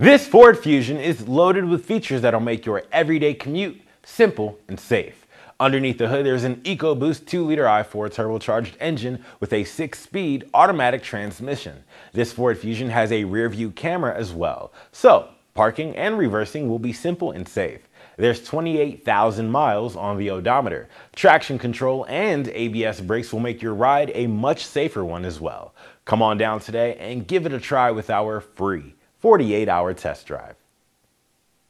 This Ford Fusion is loaded with features that'll make your everyday commute simple and safe. Underneath the hood, there's an EcoBoost 2-liter i4 turbocharged engine with a 6-speed automatic transmission. This Ford Fusion has a rear-view camera as well, so parking and reversing will be simple and safe. There's 28,000 miles on the odometer. Traction control and ABS brakes will make your ride a much safer one as well. Come on down today and give it a try with our free 48 hour test drive.